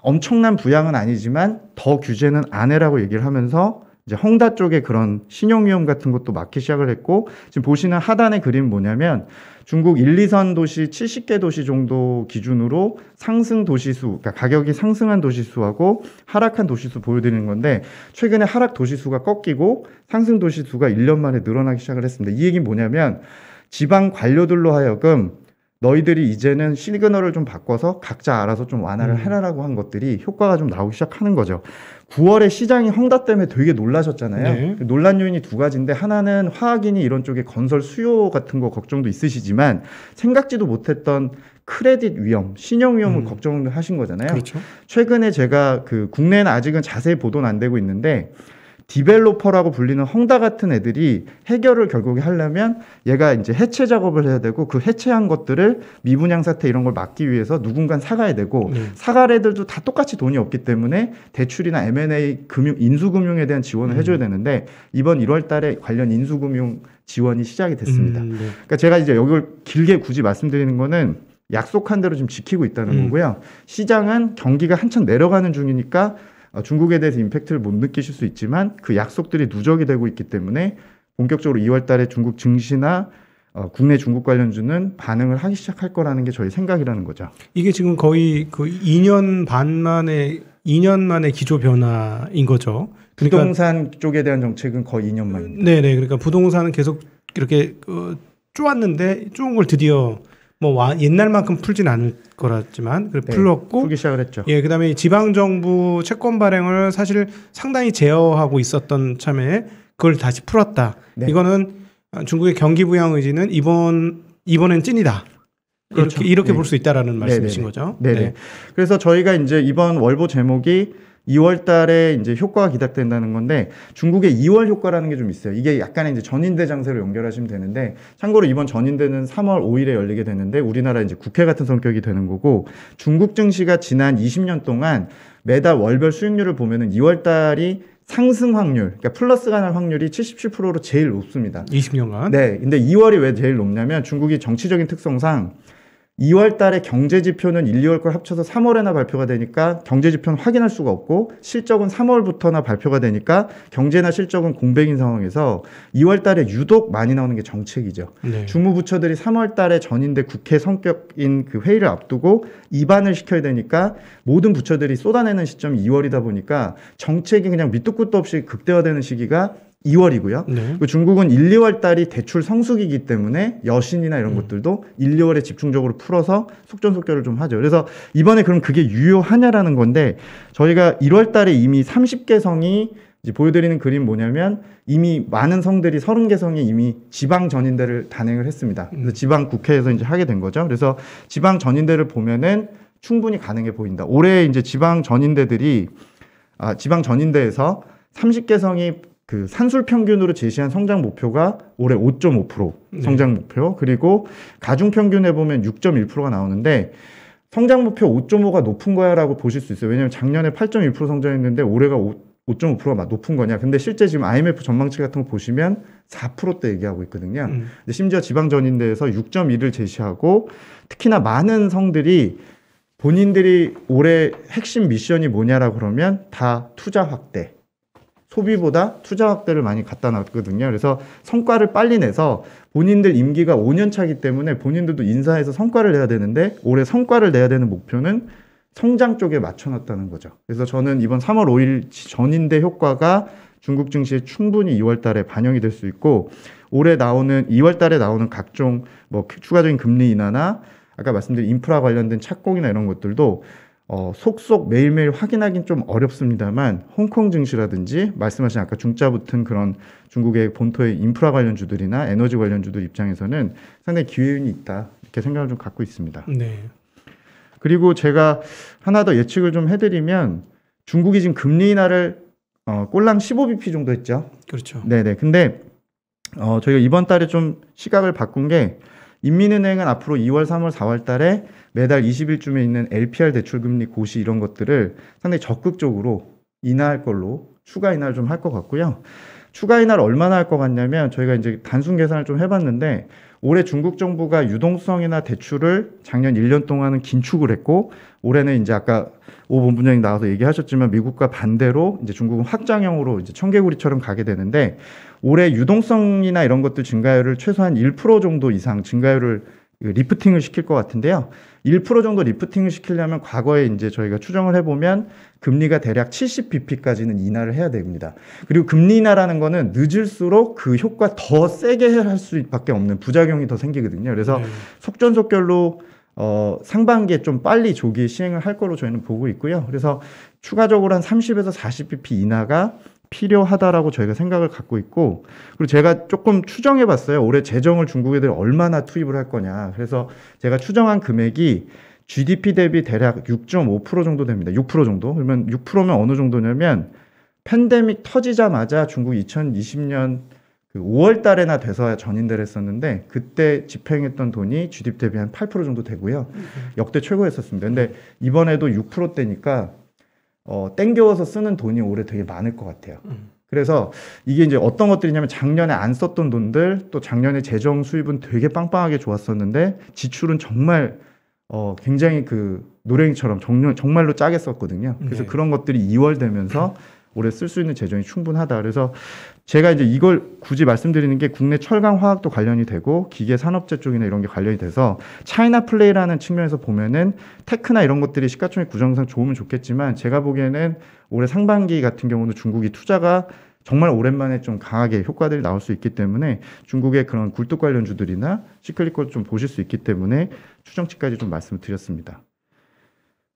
엄청난 부양은 아니지만 더 규제는 안 해라고 얘기를 하면서 이제 헝다 쪽에 그런 신용 위험 같은 것도 막기 시작을 했고 지금 보시는 하단의 그림 뭐냐면 중국 1, 2선 도시 70개 도시 정도 기준으로 상승 도시수, 그러니까 가격이 상승한 도시수하고 하락한 도시수 보여드리는 건데 최근에 하락 도시수가 꺾이고 상승 도시수가 1년 만에 늘어나기 시작을 했습니다. 이 얘기는 뭐냐면 지방 관료들로 하여금 너희들이 이제는 시그널을 좀 바꿔서 각자 알아서 좀 완화를 음. 해라라고 한 것들이 효과가 좀 나오기 시작하는 거죠. 9월에 시장이 헝다 때문에 되게 놀라셨잖아요. 네. 논란 요인이 두 가지인데 하나는 화학인이 이런 쪽에 건설 수요 같은 거 걱정도 있으시지만 생각지도 못했던 크레딧 위험, 신용 위험을 음. 걱정하신 거잖아요. 그렇죠. 최근에 제가 그 국내는 아직은 자세히 보도는 안 되고 있는데 디벨로퍼라고 불리는 헝다 같은 애들이 해결을 결국에 하려면 얘가 이제 해체 작업을 해야 되고 그 해체한 것들을 미분양 사태 이런 걸 막기 위해서 누군가 사가야 되고 네. 사갈 애들도 다 똑같이 돈이 없기 때문에 대출이나 M&A 금융 인수금융에 대한 지원을 음. 해줘야 되는데 이번 1월달에 관련 인수금융 지원이 시작이 됐습니다. 음, 네. 그러니까 제가 이제 여기를 길게 굳이 말씀드리는 거는 약속한 대로 지금 지키고 있다는 음. 거고요. 시장은 경기가 한참 내려가는 중이니까 어, 중국에 대해서 임팩트를 못 느끼실 수 있지만 그 약속들이 누적이 되고 있기 때문에 본격적으로 2월 달에 중국 증시나 어, 국내 중국 관련주는 반응을 하기 시작할 거라는 게 저희 생각이라는 거죠. 이게 지금 거의 그 2년 반 만에 2년 만에 기조 변화인 거죠. 그러니까, 부동산 쪽에 대한 정책은 거의 2년 만입니다. 네네. 그러니까 부동산은 계속 이렇게 어, 쪼았는데 쪼은 걸 드디어 뭐 옛날만큼 풀진 않을 거라지만 그 네, 풀었고 풀기 시작을 했죠. 예, 그다음에 지방 정부 채권 발행을 사실 상당히 제어하고 있었던 참에 그걸 다시 풀었다. 네. 이거는 중국의 경기 부양 의지는 이번 이번엔 찐이다. 그렇죠. 이렇게, 이렇게 네. 볼수 있다라는 말씀이신 네, 네, 네. 거죠. 네. 그래서 저희가 이제 이번 월보 제목이 2월 달에 이제 효과가 기대된다는 건데 중국의 2월 효과라는 게 좀 있어요. 이게 약간의 이제 전인대 장세로 연결하시면 되는데 참고로 이번 전인대는 3월 5일에 열리게 되는데 우리나라 이제 국회 같은 성격이 되는 거고 중국 증시가 지난 20년 동안 매달 월별 수익률을 보면은 2월 달이 상승 확률, 그러니까 플러스가 날 확률이 77%로 제일 높습니다. 20년간? 네. 근데 2월이 왜 제일 높냐면 중국이 정치적인 특성상 2월 달에 경제 지표는 1, 2월 걸 합쳐서 3월에나 발표가 되니까 경제 지표는 확인할 수가 없고 실적은 3월부터나 발표가 되니까 경제나 실적은 공백인 상황에서 2월 달에 유독 많이 나오는 게 정책이죠. 네. 주무부처들이 3월 달에 전인대 국회 성격인 그 회의를 앞두고 입안을 시켜야 되니까 모든 부처들이 쏟아내는 시점이 2월이다 보니까 정책이 그냥 밑도 끝도 없이 극대화되는 시기가 2월이고요. 네. 중국은 1, 2월 달이 대출 성수기이기 때문에 여신이나 이런 음. 것들도 1, 2월에 집중적으로 풀어서 속전속결을 좀 하죠. 그래서 이번에 그럼 그게 유효하냐라는 건데 저희가 1월 달에 이미 30개 성이 보여드리는 그림 뭐냐면 이미 많은 성들이 30개 성이 이미 지방 전인대를 단행을 했습니다. 그래서 음. 지방 국회에서 이제 하게 된 거죠. 그래서 지방 전인대를 보면은 충분히 가능해 보인다. 올해 이제 지방 전인대들이 아, 지방 전인대에서 30개 성이 그 산술 평균으로 제시한 성장 목표가 올해 5.5% 성장 목표 그리고 가중 평균에 보면 6.1%가 나오는데 성장 목표 5.5가 높은 거야라고 보실 수 있어요. 왜냐하면 작년에 8.1% 성장했는데 올해가 5.5%가 막 높은 거냐. 근데 실제 지금 IMF 전망치 같은 거 보시면 4%대 얘기하고 있거든요. 음. 근데 심지어 지방전인대에서 6.1을 제시하고 특히나 많은 성들이 본인들이 올해 핵심 미션이 뭐냐라고 그러면 다 투자 확대, 소비보다 투자 확대를 많이 갖다 놨거든요. 그래서 성과를 빨리 내서 본인들 임기가 5년 차기 이 때문에 본인들도 인사해서 성과를 내야 되는데 올해 성과를 내야 되는 목표는 성장 쪽에 맞춰놨다는 거죠. 그래서 저는 이번 3월 5일 전인대 효과가 중국 증시에 충분히 2월 달에 반영이 될 수 있고 올해 나오는 2월 달에 나오는 각종 뭐 추가적인 금리 인하나 아까 말씀드린 인프라 관련된 착공이나 이런 것들도 어, 속속 매일매일 확인하기는좀 어렵습니다만 홍콩 증시라든지 말씀하신 아까 중자 붙은 그런 중국의 본토의 인프라 관련주들이나 에너지 관련주들 입장에서는 상당히 기회운이 있다 이렇게 생각을 좀 갖고 있습니다. 네. 그리고 제가 하나 더 예측을 좀 해드리면 중국이 지금 금리 인하를 어, 꼴랑 15bp 정도 했죠. 그렇죠. 네네. 근데 어, 저희가 이번 달에 좀 시각을 바꾼 게 인민은행은 앞으로 2월, 3월, 4월 달에 매달 20일쯤에 있는 LPR 대출금리 고시 이런 것들을 상당히 적극적으로 인하할 걸로 추가 인하를 좀 할 것 같고요. 추가 인하를 얼마나 할 것 같냐면 저희가 이제 단순 계산을 좀 해봤는데 올해 중국 정부가 유동성이나 대출을 작년 1년 동안은 긴축을 했고 올해는 이제 아까 오본 분장이 나와서 얘기하셨지만 미국과 반대로 이제 중국은 확장형으로 이제 청개구리처럼 가게 되는데 올해 유동성이나 이런 것들 증가율을 최소한 1% 정도 이상 증가율을 그 리프팅을 시킬 것 같은데요. 1% 정도 리프팅을 시키려면 과거에 이제 저희가 추정을 해보면 금리가 대략 70bp까지는 인하를 해야 됩니다. 그리고 금리 인하라는 거는 늦을수록 그 효과 더 세게 할 수밖에 없는 부작용이 더 생기거든요. 그래서 네. 속전속결로 어, 상반기에 좀 빨리 조기 시행을 할걸로 저희는 보고 있고요. 그래서 추가적으로 한 30에서 40bp 인하가 필요하다라고 저희가 생각을 갖고 있고 그리고 제가 조금 추정해 봤어요. 올해 재정을 중국애들이 얼마나 투입을 할 거냐. 그래서 제가 추정한 금액이 GDP 대비 대략 6.5% 정도 됩니다. 6% 정도. 그러면 6%면 어느 정도냐면 팬데믹 터지자마자 중국 2020년 그 5월 달에나 돼서야 전인대를 했었는데 그때 집행했던 돈이 GDP 대비 한 8% 정도 되고요. 음. 역대 최고였었습니다. 근데 이번에도 6%대니까 어, 땡겨서 쓰는 돈이 올해 되게 많을 것 같아요. 음. 그래서 이게 이제 어떤 것들이냐면 작년에 안 썼던 돈들 또 작년에 재정 수입은 되게 빵빵하게 좋았었는데 지출은 정말 어, 굉장히 그 노랭이처럼 정말, 정말로 짜게 썼거든요. 그래서 네. 그런 것들이 2월 되면서 올해 쓸 수 있는 재정이 충분하다. 그래서 제가 이제 이걸 굳이 말씀드리는 게 국내 철강 화학도 관련이 되고 기계 산업재 쪽이나 이런 게 관련이 돼서 차이나 플레이라는 측면에서 보면은 테크나 이런 것들이 시가총액 구정상 좋으면 좋겠지만 제가 보기에는 올해 상반기 같은 경우는 중국이 투자가 정말 오랜만에 좀 강하게 효과들이 나올 수 있기 때문에 중국의 그런 굴뚝 관련주들이나 시클리을좀 보실 수 있기 때문에 추정치까지 좀 말씀드렸습니다.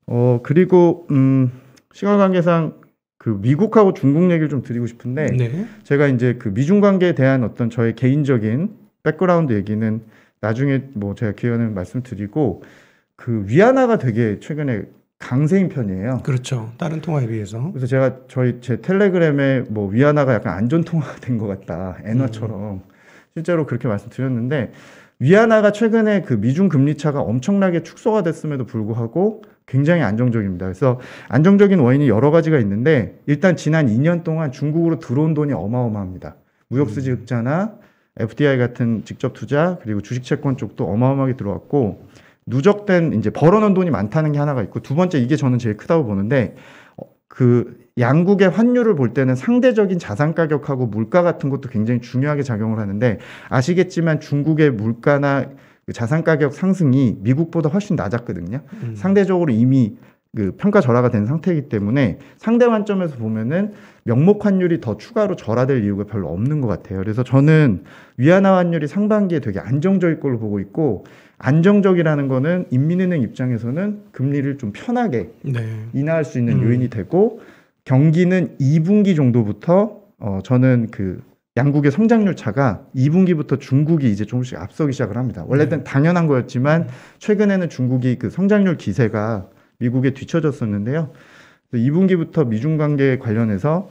을어 그리고 음 시간 관계상 그 미국하고 중국 얘기를 좀 드리고 싶은데 네. 제가 이제 그 미중 관계에 대한 어떤 저의 개인적인 백그라운드 얘기는 나중에 뭐 제가 기회는 말씀드리고 그 위안화가 되게 최근에 강세인 편이에요. 그렇죠. 다른 통화에 비해서. 그래서 제가 저희 제 텔레그램에 뭐 위안화가 약간 안전 통화가 된 것 같다. 엔화처럼 음. 실제로 그렇게 말씀드렸는데 위안화가 최근에 그 미중 금리 차가 엄청나게 축소가 됐음에도 불구하고 굉장히 안정적입니다. 그래서 안정적인 원인이 여러 가지가 있는데 일단 지난 2년 동안 중국으로 들어온 돈이 어마어마합니다. 무역수지 흑자나 FDI 같은 직접 투자 그리고 주식 채권 쪽도 어마어마하게 들어왔고 누적된 이제 벌어놓은 돈이 많다는 게 하나가 있고 두 번째 이게 저는 제일 크다고 보는데 어, 그 양국의 환율을 볼 때는 상대적인 자산 가격하고 물가 같은 것도 굉장히 중요하게 작용을 하는데 아시겠지만 중국의 물가나 그 자산 가격 상승이 미국보다 훨씬 낮았거든요. 음. 상대적으로 이미 그 평가 절하가 된 상태이기 때문에 상대 관점에서 보면은 명목 환율이 더 추가로 절하될 이유가 별로 없는 것 같아요. 그래서 저는 위안화 환율이 상반기에 되게 안정적일 걸로 보고 있고 안정적이라는 거는 인민은행 입장에서는 금리를 좀 편하게 네. 인하할 수 있는 음. 요인이 되고 경기는 2분기 정도부터 어 저는 그 양국의 성장률 차가 2분기부터 중국이 이제 조금씩 앞서기 시작을 합니다. 원래 는 네. 당연한 거였지만 네. 최근에는 중국이 그 성장률 기세가 미국에 뒤처졌었는데요. 2분기부터 미중 관계 관련해서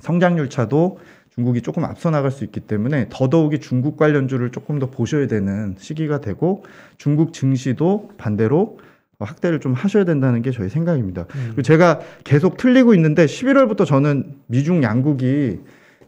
성장률 차도 중국이 조금 앞서 나갈 수 있기 때문에 더더욱이 중국 관련주를 조금 더 보셔야 되는 시기가 되고 중국 증시도 반대로 확대를 좀 하셔야 된다는 게 저희 생각입니다. 음. 그리고 제가 계속 틀리고 있는데 11월부터 저는 미중 양국이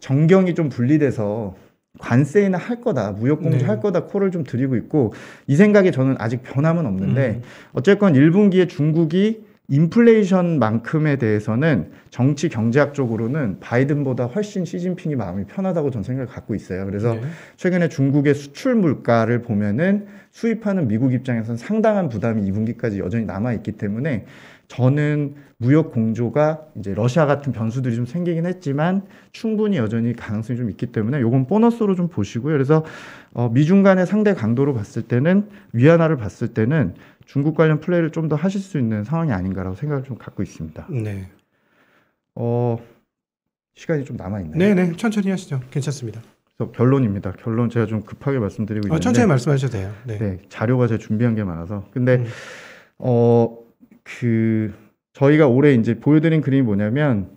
정경이 좀 분리돼서 관세이나 할 거다, 무역공조 네. 할 거다 코를 좀 드리고 있고 이 생각에 저는 아직 변함은 없는데 음. 어쨌건 1분기에 중국이 인플레이션만큼에 대해서는 정치 경제학적으로는 바이든보다 훨씬 시진핑이 마음이 편하다고 전 생각을 갖고 있어요. 그래서 네. 최근에 중국의 수출 물가를 보면은 수입하는 미국 입장에서는 상당한 부담이 2분기까지 여전히 남아 있기 때문에 저는 무역 공조가 이제 러시아 같은 변수들이 좀 생기긴 했지만 충분히 여전히 가능성이 좀 있기 때문에 요건 보너스로 좀 보시고요. 그래서 어, 미중 간의 상대 강도로 봤을 때는 위안화를 봤을 때는 중국 관련 플레이를 좀 더 하실 수 있는 상황이 아닌가라고 생각을 좀 갖고 있습니다. 네. 어 시간이 좀 남아 있나요? 네네 천천히 하시죠. 괜찮습니다. 결론입니다. 결론 제가 좀 급하게 말씀드리고 아, 있는데 어, 천천히 말씀하셔도 돼요. 네. 네. 자료가 제가 준비한 게 많아서 근데 음. 어. 그 저희가 올해 이제 보여드린 그림이 뭐냐면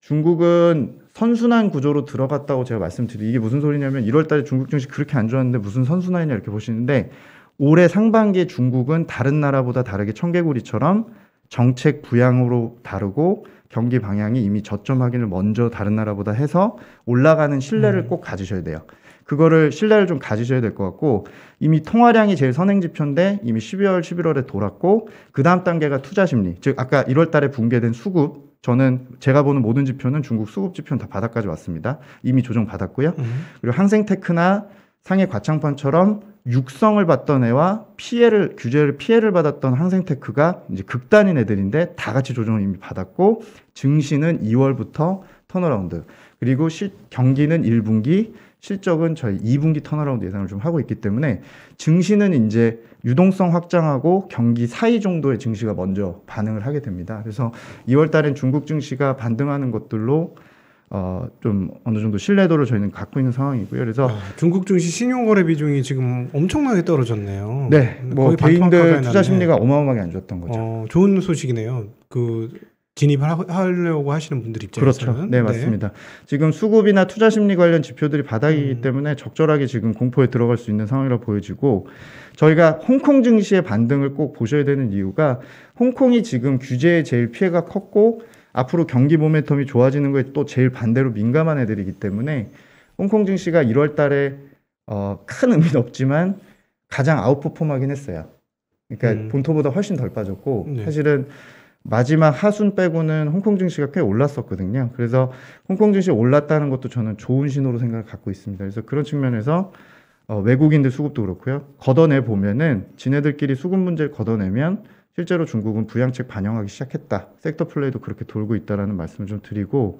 중국은 선순환 구조로 들어갔다고 제가 말씀드린 이게 무슨 소리냐면 1월 달에 중국 증시 그렇게 안 좋았는데 무슨 선순환이냐 이렇게 보시는데 올해 상반기 중국은 다른 나라보다 다르게 청개구리처럼 정책 부양으로 다르고 경기 방향이 이미 저점 확인을 먼저 다른 나라보다 해서 올라가는 신뢰를 음. 꼭 가지셔야 돼요. 그거를 신뢰를 좀 가지셔야 될 것 같고 이미 통화량이 제일 선행 지표인데 이미 12월, 11월에 돌았고 그 다음 단계가 투자 심리. 즉 아까 1월 달에 붕괴된 수급 저는 제가 보는 모든 지표는 중국 수급 지표는 다 바닥까지 왔습니다. 이미 조정 받았고요. 음. 그리고 항생테크나 상해 과창판처럼 육성을 받던 애와 피해를 규제를 피해를 받았던 항생테크가 이제 극단인 애들인데 다 같이 조정을 이미 받았고 증시는 2월부터 턴어라운드 그리고 시, 경기는 1분기 실적은 저희 2분기 턴어라운드 예상을 좀 하고 있기 때문에 증시는 이제 유동성 확장하고 경기 사이 정도의 증시가 먼저 반응을 하게 됩니다. 그래서 2월 달엔 중국 증시가 반등하는 것들로 어, 좀 어느 정도 신뢰도를 저희는 갖고 있는 상황이고요. 그래서 아, 중국 증시 신용거래 비중이 지금 엄청나게 떨어졌네요. 네, 뭐 개인들 투자 심리가 어마어마하게 안 좋았던 거죠. 어, 좋은 소식이네요. 그 진입을 하려고 하시는 분들 그렇죠. 입장에서는 그렇죠. 네, 맞습니다. 지금 수급이나 투자 심리 관련 지표들이 바닥이기 음. 때문에 적절하게 지금 공포에 들어갈 수 있는 상황이라 고 보여지고 저희가 홍콩 증시의 반등을 꼭 보셔야 되는 이유가 홍콩이 지금 규제에 제일 피해가 컸고 앞으로 경기 모멘텀이 좋아지는 거에 또 제일 반대로 민감한 애들이기 때문에 홍콩 증시가 1월 달에 어, 큰 의미는 없지만 가장 아웃퍼폼하긴 했어요. 그러니까 음. 본토보다 훨씬 덜 빠졌고 네. 사실은 마지막 하순 빼고는 홍콩 증시가 꽤 올랐었거든요. 그래서 홍콩 증시 올랐다는 것도 저는 좋은 신호로 생각을 갖고 있습니다. 그래서 그런 측면에서 어, 외국인들 수급도 그렇고요. 걷어내 보면은 지네들끼리 수급 문제를 걷어내면 실제로 중국은 부양책 반영하기 시작했다. 섹터 플레이도 그렇게 돌고 있다라는 말씀을 좀 드리고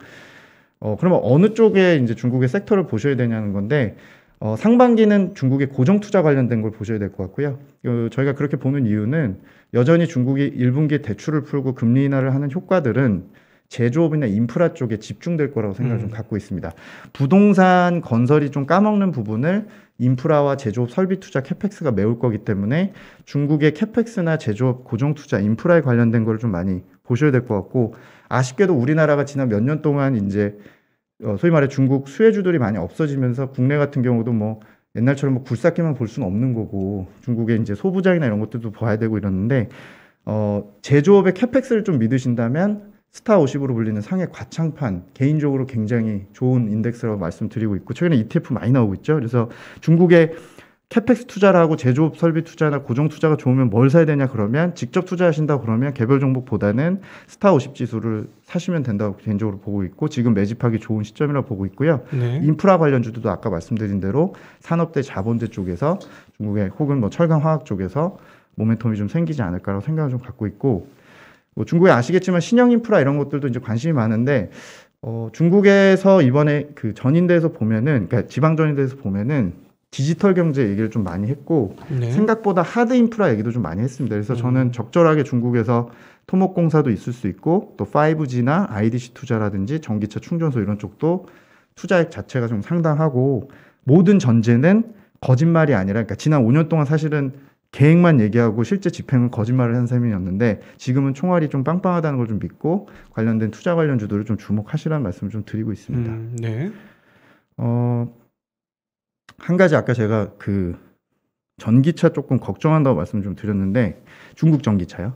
어, 그러면 어느 쪽에 이제 중국의 섹터를 보셔야 되냐는 건데 어, 상반기는 중국의 고정 투자 관련된 걸 보셔야 될 것 같고요. 어, 저희가 그렇게 보는 이유는 여전히 중국이 1분기 대출을 풀고 금리 인하를 하는 효과들은 제조업이나 인프라 쪽에 집중될 거라고 생각을 음. 좀 갖고 있습니다. 부동산 건설이 좀 까먹는 부분을 인프라와 제조업 설비 투자 캐펙스가 메울 거기 때문에 중국의 캐펙스나 제조업 고정 투자 인프라에 관련된 걸 좀 많이 보셔야 될 것 같고 아쉽게도 우리나라가 지난 몇 년 동안 이제 어, 소위 말해 중국 수혜주들이 많이 없어지면서 국내 같은 경우도 뭐 옛날처럼 뭐 굴삭기만 볼 수는 없는 거고 중국의 이제 소부장이나 이런 것들도 봐야 되고 이러는데 어, 제조업의 캐펙스를 좀 믿으신다면 스타 50으로 불리는 상해 과창판 개인적으로 굉장히 좋은 인덱스라고 말씀드리고 있고 최근에 ETF 많이 나오고 있죠. 그래서 중국의 캐펙스 투자라고 제조업 설비 투자나 고정 투자가 좋으면 뭘 사야 되냐 그러면 직접 투자하신다 그러면 개별 종목보다는 스타 50 지수를 사시면 된다고 개인적으로 보고 있고 지금 매집하기 좋은 시점이라고 보고 있고요. 네. 인프라 관련 주들도 아까 말씀드린 대로 산업대 자본재 쪽에서 중국의 혹은 뭐 철강 화학 쪽에서 모멘텀이 좀 생기지 않을까라고 생각을 좀 갖고 있고 뭐 중국에 아시겠지만 신형 인프라 이런 것들도 이제 관심이 많은데 어 중국에서 이번에 그 전인대에서 보면은 그러니까 지방 전인대에서 보면은 디지털 경제 얘기를 좀 많이 했고 네. 생각보다 하드 인프라 얘기도 좀 많이 했습니다. 그래서 음. 저는 적절하게 중국에서 토목공사도 있을 수 있고 또 5G나 IDC 투자라든지 전기차 충전소 이런 쪽도 투자액 자체가 좀 상당하고 모든 전제는 거짓말이 아니라 그러니까 지난 5년 동안 사실은 계획만 얘기하고 실제 집행은 거짓말을 한 셈이었는데 지금은 총알이 좀 빵빵하다는 걸 좀 믿고 관련된 투자 관련 주도를 좀 주목하시라는 말씀을 좀 드리고 있습니다. 음, 네. 어한 가지 아까 제가 그 전기차 조금 걱정한다고 말씀 좀 드렸는데 중국 전기차요.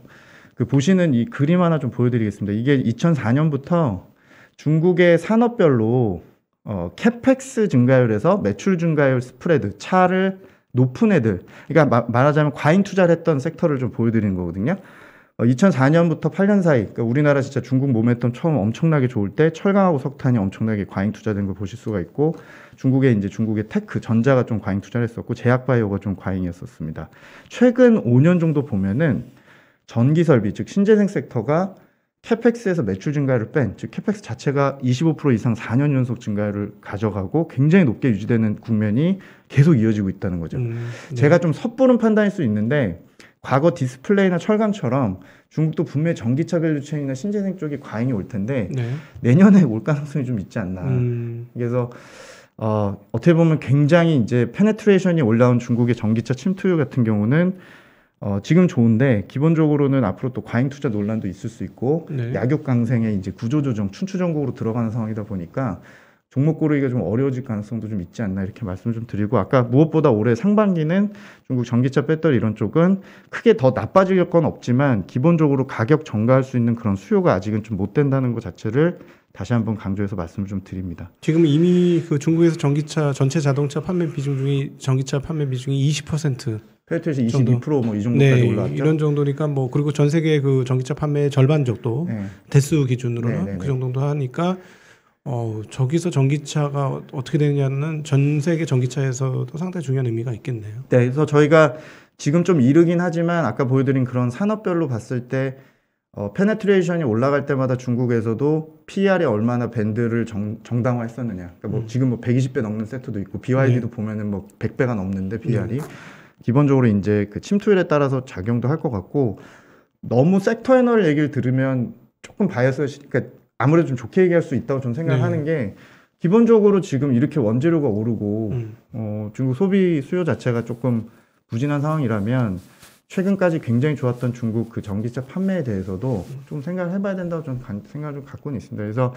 그 보시는 이 그림 하나 좀 보여드리겠습니다. 이게 2004년부터 중국의 산업별로 어, 캐펙스 증가율에서 매출 증가율 스프레드 차를 높은 애들, 그러니까 마, 말하자면 과잉 투자를 했던 섹터를 좀 보여드리는 거거든요. 2004년부터 어, 8년 사이 그러니까 우리나라 진짜 중국 모멘텀 처음 엄청나게 좋을 때 철강하고 석탄이 엄청나게 과잉 투자된 걸 보실 수가 있고 중국에 이제 중국의 테크 전자가 좀 과잉 투자를 했었고 제약바이오가 좀 과잉이었었습니다. 최근 5년 정도 보면은 전기 설비 즉 신재생 섹터가 캐펙스에서 매출 증가를 뺀, 즉 캐펙스 자체가 25% 이상 4년 연속 증가를 가져가고 굉장히 높게 유지되는 국면이 계속 이어지고 있다는 거죠. 음, 네. 제가 좀 섣부른 판단일 수 있는데 과거 디스플레이나 철강처럼 중국도 분명히 전기차 밸류체인이나 신재생 쪽이 과잉이 올 텐데 네. 내년에 올 가능성이 좀 있지 않나. 음. 그래서 어, 어떻게 보면 굉장히 이제 페네트레이션이 올라온 중국의 전기차 침투율 같은 경우는 어, 지금 좋은데 기본적으로는 앞으로 또 과잉 투자 논란도 있을 수 있고 네. 약육 강생의 이제 구조조정 춘추전국으로 들어가는 상황이다 보니까 종목 고르기가 좀 어려워질 가능성도 좀 있지 않나 이렇게 말씀을 좀 드리고 아까 무엇보다 올해 상반기는 중국 전기차 배터리 이런 쪽은 크게 더 나빠질 건 없지만 기본적으로 가격 증가할수 있는 그런 수요가 아직은 좀 못 된다는 것 자체를 다시 한번 강조해서 말씀을 좀 드립니다. 지금 이미 그 중국에서 전기차 전체 자동차 판매 비중 중에 전기차 판매 비중이 20% 페르트에서 22%뭐 이 정도까지 네, 올라왔죠. 이런 정도니까 뭐 그리고 전 세계 그 전기차 판매 절반 정도 네. 대수 기준으로는 네, 네 그 네. 정도 하니까 어, 저기서 전기차가 어, 어떻게 되느냐는 전 세계 전기차에서도 상당히 중요한 의미가 있겠네요. 네, 그래서 저희가 지금 좀 이르긴 하지만 아까 보여드린 그런 산업별로 봤을 때 어, 페네트레이션이 올라갈 때마다 중국에서도 PR에 얼마나 밴드를 정, 당화했었느냐 그러니까 뭐 음. 지금 뭐 120배 넘는 세트도 있고 BYD도 네. 보면은 뭐 100배가 넘는데 PR이 네. 기본적으로 이제 그 침투율에 따라서 작용도 할 것 같고 너무 섹터 애널 얘기를 들으면 조금 바이어스 그러니까 아무래도 좀 좋게 얘기할 수 있다고 저 생각하는 네. 게 기본적으로 지금 이렇게 원재료가 오르고 음. 어, 중국 소비 수요 자체가 조금 부진한 상황이라면 최근까지 굉장히 좋았던 중국 그 전기차 판매에 대해서도 좀 생각을 해봐야 된다고 좀 생각을 좀 갖고는 있습니다. 그래서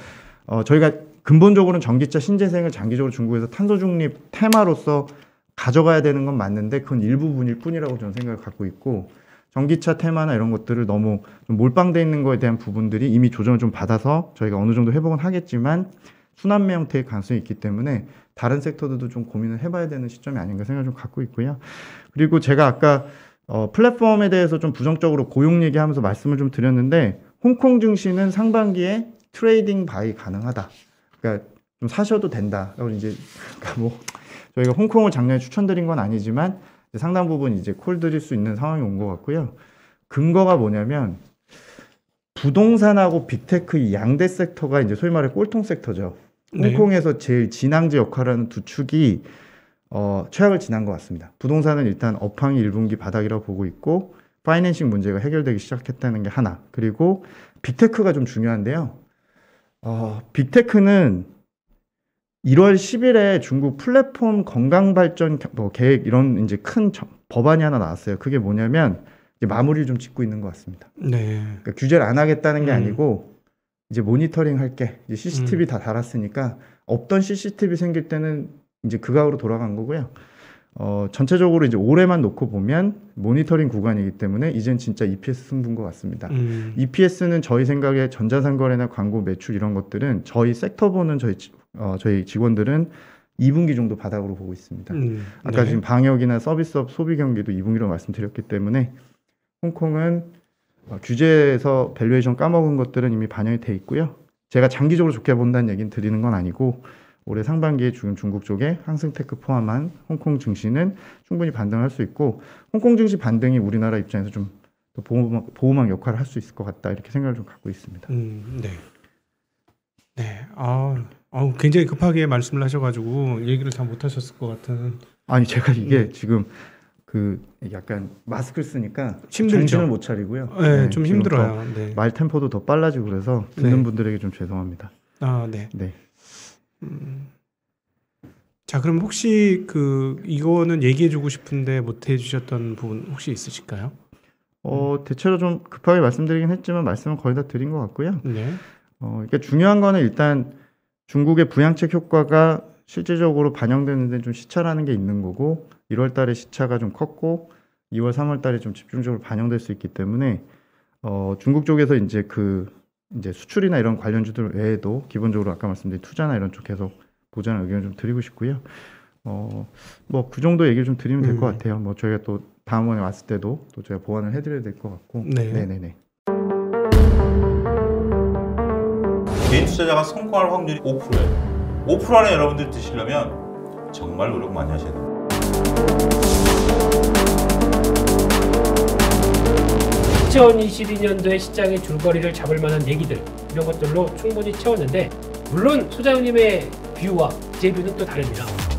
어, 저희가 근본적으로는 전기차 신재생을 장기적으로 중국에서 탄소 중립 테마로서 가져가야 되는 건 맞는데 그건 일부분일 뿐이라고 저는 생각을 갖고 있고 전기차 테마나 이런 것들을 너무 몰빵돼 있는 거에 대한 부분들이 이미 조정을 좀 받아서 저희가 어느 정도 회복은 하겠지만 순환매 형태의 가능성이 있기 때문에 다른 섹터들도 좀 고민을 해봐야 되는 시점이 아닌가 생각을 좀 갖고 있고요. 그리고 제가 아까 어, 플랫폼에 대해서 좀 부정적으로 고용 얘기하면서 말씀을 좀 드렸는데 홍콩 증시는 상반기에 트레이딩 바이 가능하다. 그러니까 좀 사셔도 된다. 라고 이제 그러니까 뭐 저희가 홍콩을 작년에 추천드린 건 아니지만 상당 부분 이제 콜 드릴 수 있는 상황이 온 것 같고요. 근거가 뭐냐면 부동산하고 빅테크 양대 섹터가 이제 소위 말해 꼴통 섹터죠. 네. 홍콩에서 네. 제일 진앙지 역할하는 두 축이 어, 최악을 지난 것 같습니다. 부동산은 일단 업황이 1분기 바닥이라고 보고 있고 파이낸싱 문제가 해결되기 시작했다는 게 하나. 그리고 빅테크가 좀 중요한데요. 어, 빅테크는 1월 10일에 중국 플랫폼 건강 발전 뭐 계획 이런 이제 큰 법안이 하나 나왔어요. 그게 뭐냐면 이제 마무리를 좀 짓고 있는 것 같습니다. 네. 그러니까 규제를 안 하겠다는 게 음. 아니고 이제 모니터링 할게 이제 CCTV 음. 다 달았으니까 없던 CCTV 생길 때는 이제 그각으로 돌아간 거고요. 어, 전체적으로 이제 올해만 놓고 보면 모니터링 구간이기 때문에 이젠 진짜 EPS 승부인 것 같습니다. 음. EPS는 저희 생각에 전자상거래나 광고 매출 이런 것들은 저희 섹터 보는 저희 어, 저희 직원들은 2분기 정도 바닥으로 보고 있습니다. 음, 아까 네. 지금 방역이나 서비스업 소비 경기도 2분기로 말씀드렸기 때문에 홍콩은 어, 규제에서 밸류에이션 까먹은 것들은 이미 반영이 돼 있고요. 제가 장기적으로 좋게 본다는 얘기는 드리는 건 아니고 올해 상반기에 지금 중국 쪽에 항생테크 포함한 홍콩 증시는 충분히 반등할 수 있고 홍콩 증시 반등이 우리나라 입장에서 좀보호망보호망 역할을 할 수 있을 것 같다 이렇게 생각을 좀 갖고 있습니다. 음, 네. 네. 아. 아우 굉장히 급하게 말씀을 하셔가지고 얘기를 다 못하셨을 것 같은. 아니 제가 이게 음. 지금 그 약간 마스크를 쓰니까 정신을 못 차리고요. 네, 네좀 힘들어요. 네. 말 템포도 더 빨라지고 그래서 듣는 네. 분들에게 좀 죄송합니다. 아, 네. 네. 음... 자, 그럼 혹시 그 이거는 얘기해주고 싶은데 못 해주셨던 부분 혹시 있으실까요? 어, 대체로 좀 급하게 말씀드리긴 했지만 말씀은 거의 다 드린 것 같고요. 네. 어, 이게 그러니까 중요한 거는 일단 중국의 부양책 효과가 실질적으로 반영되는 데좀 시차라는 게 있는 거고 1월 달에 시차가 좀 컸고 2월, 3월 달에 좀 집중적으로 반영될 수 있기 때문에 어, 중국 쪽에서 이제 그 이제 수출이나 이런 관련주들 외에도 기본적으로 아까 말씀드린 투자나 이런 쪽 계속 보자는 의견을 좀 드리고 싶고요. 어, 뭐 그 정도 얘기를 좀 드리면 될것 음. 같아요. 뭐 저희가 또 다음번에 왔을 때도 또 제가 보완을 해드려야 될 것 같고. 네. 네네네. 개인 투자자가 성공할 확률이 5%예요 5% 안에 여러분들이 드시려면 정말 노력 많이 하셔야 됩니다 이천2십 년도에 시장의 줄거리를 잡을 만한 얘기들 이런 것들로 충분히 채웠는데 물론 소장님의 뷰와 제 뷰는 또 다릅니다.